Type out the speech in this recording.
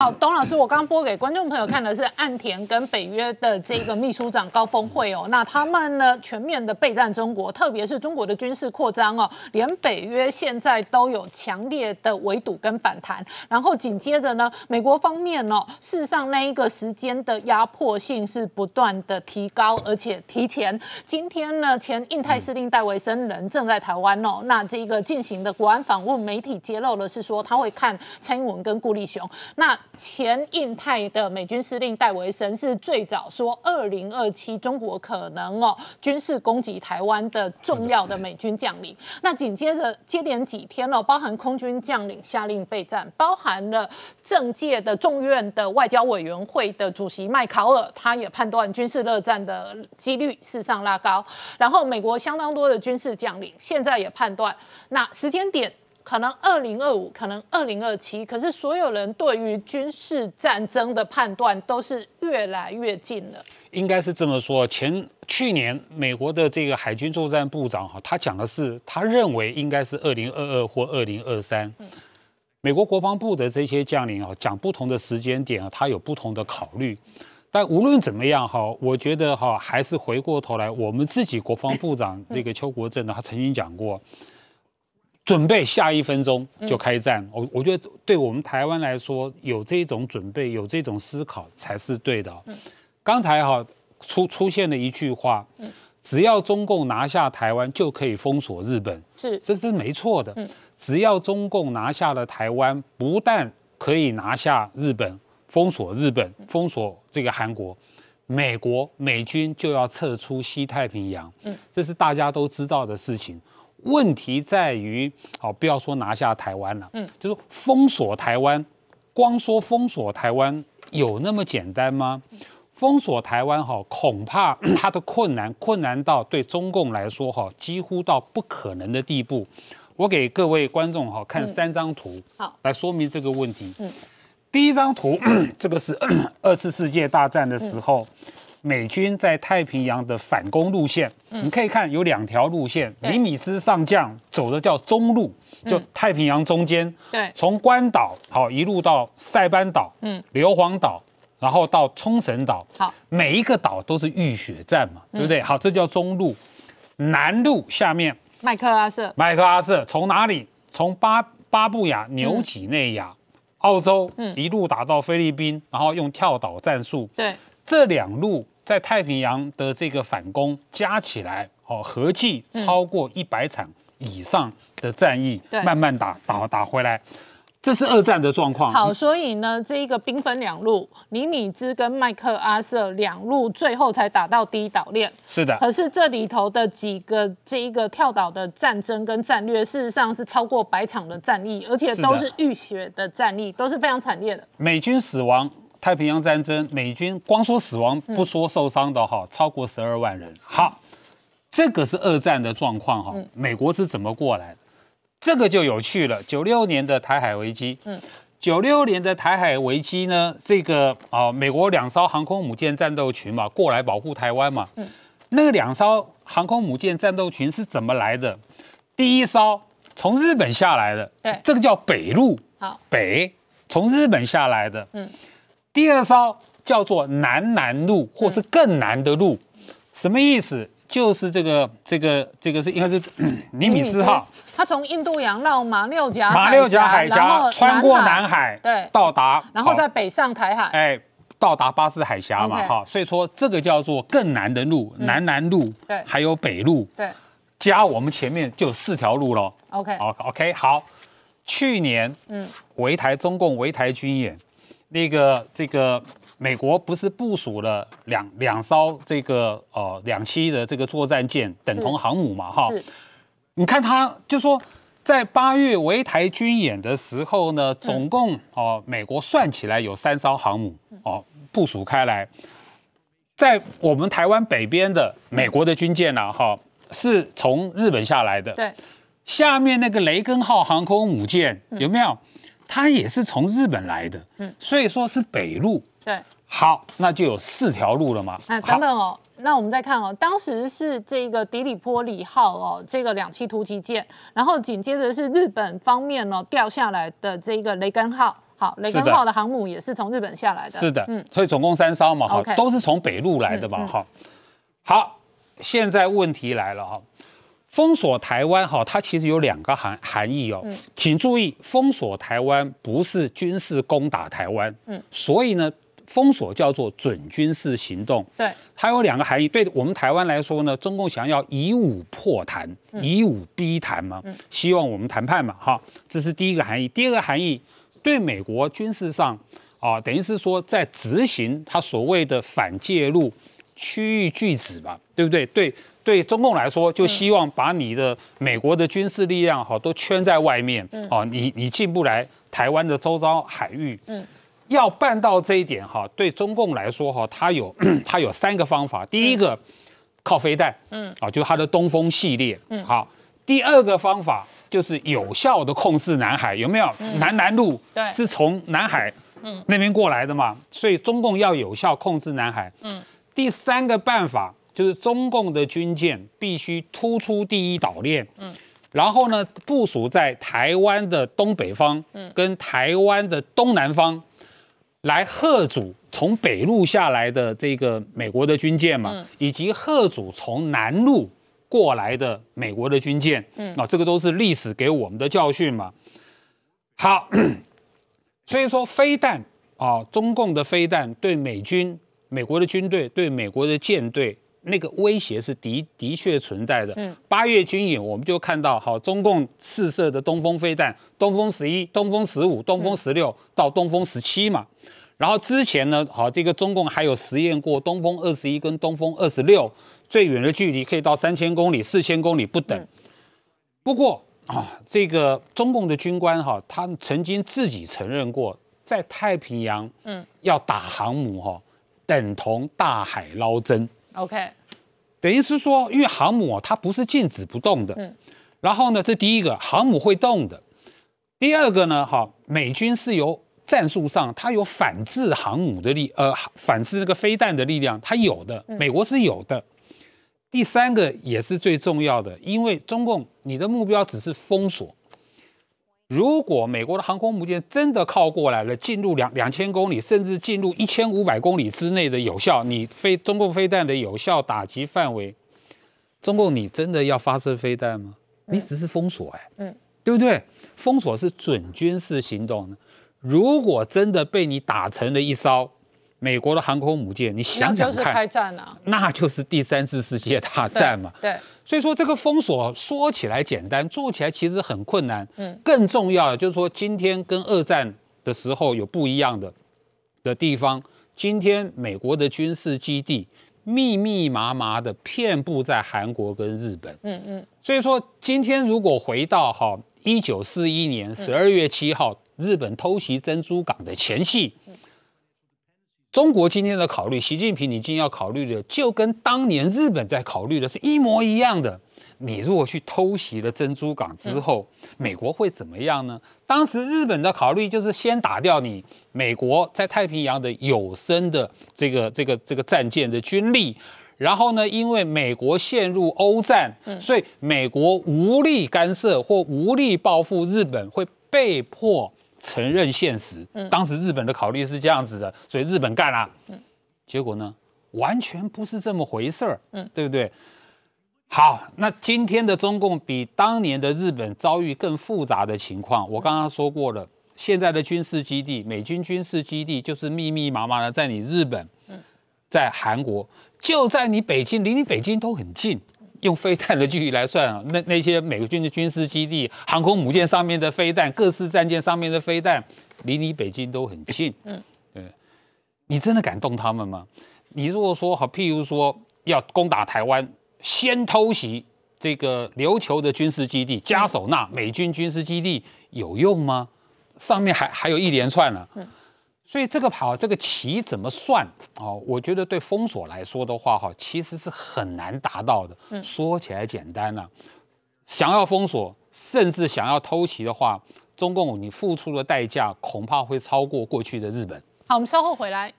好，董老师，我刚播给观众朋友看的是岸田跟北约的这个秘书长高峰会哦。那他们呢全面的备战中国，特别是中国的军事扩张哦，连北约现在都有强烈的围堵跟反弹。然后紧接着呢，美国方面哦，事实上那一个时间的压迫性是不断的提高，而且提前。今天呢，前印太司令戴维森人正在台湾哦，那这个进行的国安访问，媒体揭露的是说他会看蔡英文跟顾立雄。那前印太的美军司令戴维森是最早说二零二七中国可能哦军事攻击台湾的重要的美军将领。那紧接着接连几天哦，包含空军将领下令备战，包含了政界的众院的外交委员会的主席麦考尔，他也判断军事热战的几率事上拉高。然后美国相当多的军事将领现在也判断，那时间点。可能二零二五，可能二零二七，可是所有人对于军事战争的判断都是越来越近了。应该是这么说，前去年美国的这个海军作战部长哈，他讲的是，他认为应该是二零二二或二零二三。嗯，美国国防部的这些将领啊，讲不同的时间点，他有不同的考虑。但无论怎么样哈，我觉得哈，还是回过头来，我们自己国防部长那个邱国正呢，他曾经讲过。准备下一分钟就开战，我我觉得对我们台湾来说，有这种准备，有这种思考才是对的。嗯，刚才哈出出现了一句话，嗯，只要中共拿下台湾，就可以封锁日本。是，这是没错的。嗯，只要中共拿下了台湾，不但可以拿下日本，封锁日本，封锁这个韩国，美国美军就要撤出西太平洋。嗯，这是大家都知道的事情。问题在于，好不要说拿下台湾了，嗯，就是封锁台湾，光说封锁台湾有那么简单吗？封锁台湾，哈，恐怕 它的困难困难到对中共来说，哈，几乎到不可能的地步。我给各位观众，哈，看三张图，好，来说明这个问题。嗯，第一张图，这个是 二次世界大战的时候。美军在太平洋的反攻路线，你可以看有两条路线。尼米斯上将走的叫中路，就太平洋中间，对，从关岛好一路到塞班岛、硫磺岛，然后到冲绳岛，好，每一个岛都是浴血战嘛，对不对？好，这叫中路。南路下面，麦克阿瑟，麦克阿瑟从哪里？从巴巴布亚、牛几内亚、澳洲，嗯，一路打到菲律宾，然后用跳岛战术，对。这两路在太平洋的这个反攻加起来，哦，合计超过一百场以上的战役，慢慢打打打回来，这是二战的状况。好，所以呢，这一个兵分两路，尼米兹跟麦克阿瑟两路最后才打到第一岛链。是的。可是这里头的几个这一个跳岛的战争跟战略，事实上是超过百场的战役，而且都是浴血的战役，都是非常惨烈的。美军死亡。太平洋战争，美军光说死亡不说受伤的哈，超过十二万人。好，这个是二战的状况哈，美国是怎么过来的？这个就有趣了。九六年的台海危机，嗯，九六年的台海危机呢，这个啊，美国两艘航空母舰战斗群嘛，过来保护台湾嘛，嗯，那个两艘航空母舰战斗群是怎么来的？第一艘从日本下来的，对，这个叫北路，好，北从日本下来的，嗯。第二艘叫做南南路，或是更南的路，什么意思？就是这个这个这个是应该是 尼米兹号，它从印度洋绕马六甲，马六甲海峡，穿过南海，对，到达，然后在北上台海，哎，到达巴士海峡嘛，哈，所以说这个叫做更南的路，南南路，对，还有北路，对，加我们前面就有四条路了，OK，OK，好，去年，嗯，围台，中共围台军演。那个这个美国不是部署了两两艘这个呃两栖的这个作战舰等同航母嘛哈？你看他就说在八月围台军演的时候呢，总共哦美国算起来有三艘航母哦部署开来，在我们台湾北边的美国的军舰呢哈是从日本下来的。对。下面那个雷根号航空母舰有没有？它也是从日本来的，嗯，所以说是北路，对，好，那就有四条路了嘛。那等等哦，那我们再看哦，当时是这个迪里波里号哦，这个两栖突击舰，然后紧接着是日本方面哦掉下来的这个雷根号，好，雷根号的航母也是从日本下来的，是的，嗯，所以总共三艘嘛，好，都是从北路来的嘛，哈，好，现在问题来了哈。封锁台湾，哈，它其实有两个含含义哦，请注意，封锁台湾不是军事攻打台湾，嗯，所以呢，封锁叫做准军事行动，对，它有两个含义。对我们台湾来说呢，中共想要以武破谈，以武逼谈嘛，希望我们谈判嘛，哈，这是第一个含义。第二个含义，对美国军事上，啊，等于是说在执行它所谓的反介入区域拒止嘛，对不对？对。对中共来说，就希望把你的美国的军事力量哈都圈在外面，哦，你你进不来台湾的周遭海域。嗯，要办到这一点哈，对中共来说哈，它有 它有三个方法。第一个靠飞弹，嗯，啊，就它的东风系列，嗯，好。第二个方法就是有效的控制南海，有没有？南南路是从南海嗯那边过来的嘛，所以中共要有效控制南海，嗯。第三个办法。就是中共的军舰必须突出第一岛链，嗯，然后呢部署在台湾的东北方，嗯，跟台湾的东南方，来贺阻从北路下来的这个美国的军舰嘛，以及贺阻从南路过来的美国的军舰，嗯，啊，这个都是历史给我们的教训嘛。好，所以说飞弹啊，中共的飞弹对美军、美国的军队对美国的舰队。那个威胁是的的确存在的。嗯，八月军演我们就看到，好，中共试射的东风飞弹，东风十一、东风十五、东风十六到东风十七嘛。然后之前呢，好，这个中共还有实验过东风二十一跟东风二十六，最远的距离可以到三千公里、四千公里不等。不过啊，这个中共的军官哈，他曾经自己承认过，在太平洋，嗯，要打航母哈，等同大海捞针。OK。等于是说，因为航母啊，它不是静止不动的。嗯，然后呢，这第一个，航母会动的。第二个呢，哈，美军是有战术上，它有反制航母的力，呃，反制这个飞弹的力量，它有的，美国是有的。第三个也是最重要的，因为中共你的目标只是封锁。如果美国的航空母舰真的靠过来了，进入两两千公里，甚至进入一千五百公里之内的有效，你飞中共飞弹的有效打击范围，中共你真的要发射飞弹吗？你只是封锁，哎，嗯，对不对？封锁是准军事行动。如果真的被你打成了一烧。美国的航空母舰，你想想看，那就是开战啊，那就是第三次世界大战嘛。对，所以说这个封锁说起来简单，做起来其实很困难。嗯，更重要的就是说，今天跟二战的时候有不一样的的地方。今天美国的军事基地密密麻麻的遍布在韩国跟日本。嗯嗯，所以说今天如果回到哈一九四一年十二月七号日本偷袭珍珠港的前夕。中国今天的考虑，习近平，你今天要考虑的就跟当年日本在考虑的是一模一样的。你如果去偷袭了珍珠港之后，美国会怎么样呢？当时日本的考虑就是先打掉你美国在太平洋的有生的这个这个这个战舰的军力，然后呢，因为美国陷入欧战，所以美国无力干涉或无力报复，日本会被迫。承认现实，当时日本的考虑是这样子的，所以日本干了，嗯，结果呢，完全不是这么回事儿，嗯，对不对？好，那今天的中共比当年的日本遭遇更复杂的情况，我刚刚说过了，现在的军事基地，美军军事基地就是密密麻麻的，在你日本，嗯，在韩国，就在你北京，离你北京都很近。用飞弹的距离来算啊，那那些美国军的军事基地、航空母舰上面的飞弹、各式战舰上面的飞弹，离你北京都很近。嗯，对，你真的敢动他们吗？你如果说好，譬如说要攻打台湾，先偷袭这个琉球的军事基地加手纳美军军事基地有用吗？上面还还有一连串呢。所以这个牌这个棋怎么算啊？我觉得对封锁来说的话，哈，其实是很难达到的。说起来简单了，想要封锁，甚至想要偷袭的话，中共你付出的代价恐怕会超过过去的日本。好，我们稍后回来。